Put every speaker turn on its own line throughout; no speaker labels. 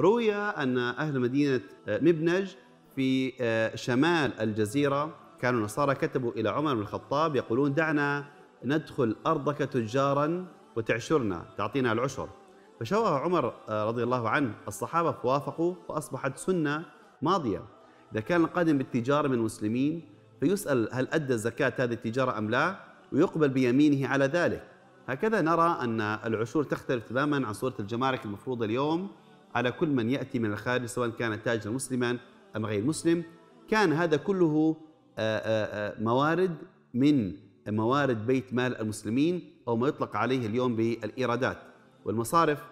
روي أن أهل مدينة آه، مبنج في آه، شمال الجزيرة كانوا النصارى كتبوا إلى عمر بن الخطاب يقولون دعنا ندخل أرضك تجارا وتعشرنا تعطينا العشر فشوه عمر آه، رضي الله عنه الصحابة فوافقوا فأصبحت سنة ماضية إذا كان القادم بالتجارة من المسلمين فيسأل هل أدى الزكاة هذه التجارة أم لا ويقبل بيمينه على ذلك هكذا نرى أن العشور تختلف تماما عن صورة الجمارك المفروضة اليوم على كل من يأتي من الخارج سواء كان تاجر مسلما أم غير مسلم كان هذا كله آه، آه، آه، موارد من موارد بيت مال المسلمين أو ما يطلق عليه اليوم بالإيرادات والمصارف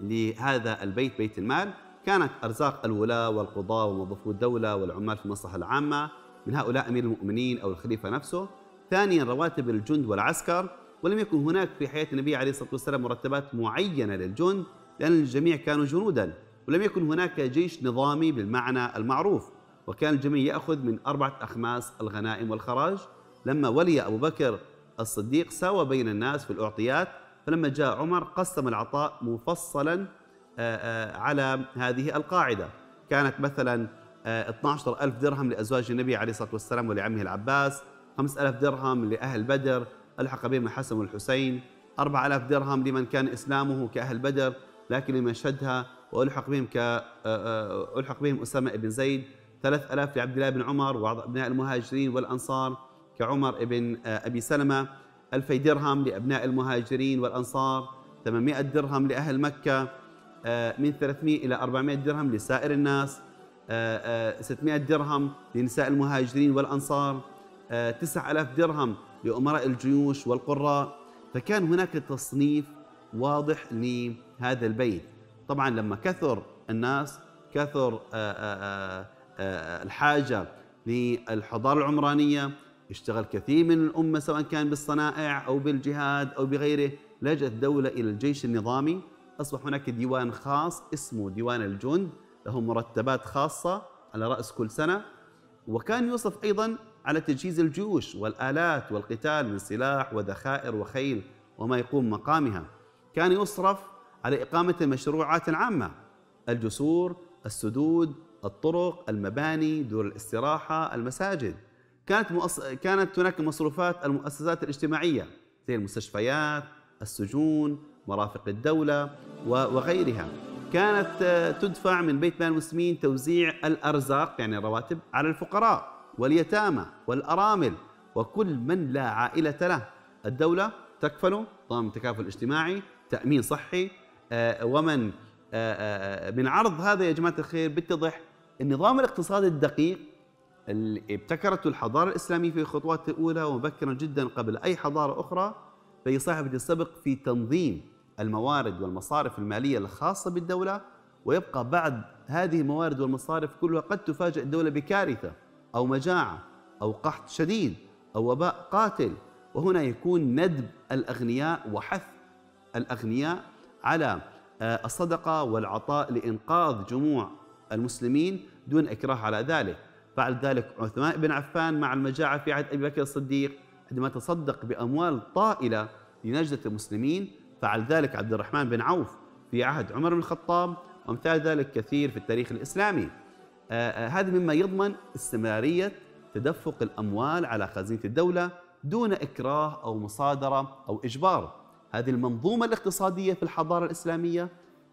لهذا البيت بيت المال كانت أرزاق الولاة والقضاة وموظفو الدولة والعمال في المصلحة العامة من هؤلاء أمير المؤمنين أو الخليفة نفسه ثانيا رواتب الجند والعسكر ولم يكن هناك في حياة النبي عليه الصلاة والسلام مرتبات معينة للجند لأن الجميع كانوا جنودا ولم يكن هناك جيش نظامي بالمعنى المعروف وكان الجميع يأخذ من أربعة أخماس الغنائم والخراج لما ولي أبو بكر الصديق ساوى بين الناس في الأعطيات فلما جاء عمر قسم العطاء مفصلا آه، آه، على هذه القاعدة كانت مثلا 12 آه، ألف درهم لأزواج النبي عليه الصلاة والسلام ولعمه العباس 5000 درهم لأهل بدر ألحق بهم الحسن والحسين 4000 درهم لمن كان إسلامه كأهل بدر لكن لما شدها والحق بهم ك الحق بهم اسامه بن زيد 3000 لعبد الله بن عمر وابناء المهاجرين والانصار كعمر بن ابي سلمه 2000 درهم لابناء المهاجرين والانصار 800 درهم لاهل مكه من 300 الى 400 درهم لسائر الناس 600 درهم لنساء المهاجرين والانصار 9000 درهم لامراء الجيوش والقراء فكان هناك تصنيف واضح لهذا البيت طبعا لما كثر الناس كثر آه، آه، آه، الحاجه للحضاره العمرانيه اشتغل كثير من الامه سواء كان بالصنائع او بالجهاد او بغيره لجأت الدوله الى الجيش النظامي اصبح هناك ديوان خاص اسمه ديوان الجند لهم مرتبات خاصه على راس كل سنه وكان يوصف ايضا على تجهيز الجيوش والالات والقتال من سلاح وذخائر وخيل وما يقوم مقامها كان يصرف على إقامة المشروعات العامة الجسور السدود الطرق المباني دور الاستراحة المساجد كانت مؤص... كانت هناك مصروفات المؤسسات الاجتماعية زي المستشفيات السجون مرافق الدولة وغيرها كانت آه، تدفع من بيت مال المسلمين توزيع الأرزاق يعني الرواتب على الفقراء واليتامى والأرامل وكل من لا عائلة له الدولة تكفله ضمن التكافل الاجتماعي تامين صحي آه، ومن آه، آه، من عرض هذا يا جماعه الخير بيتضح النظام الاقتصادي الدقيق اللي ابتكرته الحضاره الاسلاميه في خطواتها الاولى ومبكرا جدا قبل اي حضاره اخرى فهي صاحبه السبق في تنظيم الموارد والمصارف الماليه الخاصه بالدوله ويبقى بعد هذه الموارد والمصارف كلها قد تفاجئ الدوله بكارثه او مجاعه او قحط شديد او وباء قاتل وهنا يكون ندب الاغنياء وحث الأغنياء على آه، الصدقة والعطاء لإنقاذ جموع المسلمين دون إكراه على ذلك فعل ذلك عثمان بن عفان مع المجاعة في عهد أبي بكر الصديق عندما تصدق بأموال طائلة لنجدة المسلمين فعل ذلك عبد الرحمن بن عوف في عهد عمر بن الخطاب وامثال ذلك كثير في التاريخ الإسلامي آه، آه، هذا مما يضمن استمرارية تدفق الأموال على خزينة الدولة دون إكراه أو مصادرة أو إجبار هذه المنظومة الاقتصادية في الحضارة الإسلامية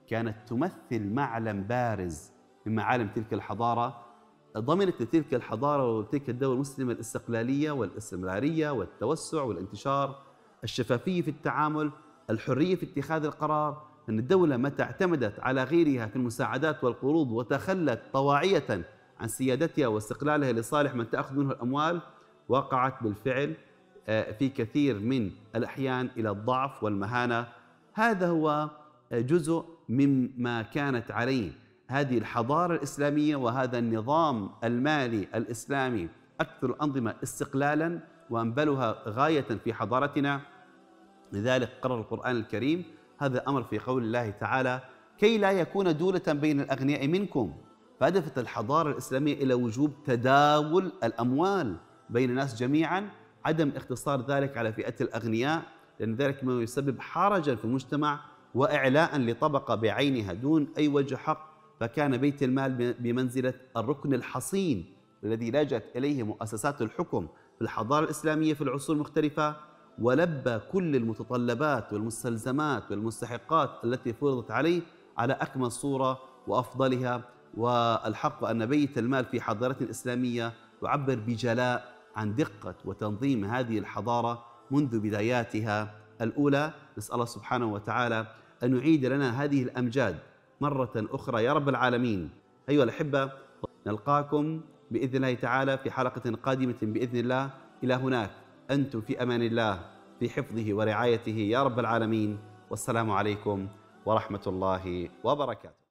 كانت تمثل معلم بارز من معالم تلك الحضارة ضمنت لتلك الحضارة ولتلك الدولة المسلمة الاستقلالية والاستمرارية والتوسع والانتشار الشفافية في التعامل الحرية في اتخاذ القرار أن الدولة متى اعتمدت على غيرها في المساعدات والقروض وتخلت طواعية عن سيادتها واستقلالها لصالح من تأخذ منه الأموال وقعت بالفعل آه، في كثير من الأحيان إلى الضعف والمهانة هذا هو آه، جزء مما كانت عليه هذه الحضارة الإسلامية وهذا النظام المالي الإسلامي أكثر الأنظمة استقلالا وأنبلها غاية في حضارتنا لذلك قرر القرآن الكريم هذا الأمر في قول الله تعالى كي لا يكون دولة بين الأغنياء منكم فهدفت الحضارة الإسلامية إلى وجوب تداول الأموال بين الناس جميعا عدم اختصار ذلك على فئة الأغنياء لأن ذلك ما يسبب حرجا في المجتمع وإعلاء لطبقة بعينها دون أي وجه حق فكان بيت المال بمنزلة الركن الحصين الذي لجأت إليه مؤسسات الحكم في الحضارة الإسلامية في العصور المختلفة ولبى كل المتطلبات والمستلزمات والمستحقات التي فرضت عليه على أكمل صورة وأفضلها والحق أن بيت المال في حضارتنا الإسلامية يعبر بجلاء عن دقة وتنظيم هذه الحضارة منذ بداياتها الأولى نسأل الله سبحانه وتعالى أن يعيد لنا هذه الأمجاد مرة أخرى يا رب العالمين أيها الأحبة نلقاكم بإذن الله تعالى في حلقة قادمة بإذن الله إلى هناك أنتم في أمان الله في حفظه ورعايته يا رب العالمين والسلام عليكم ورحمة الله وبركاته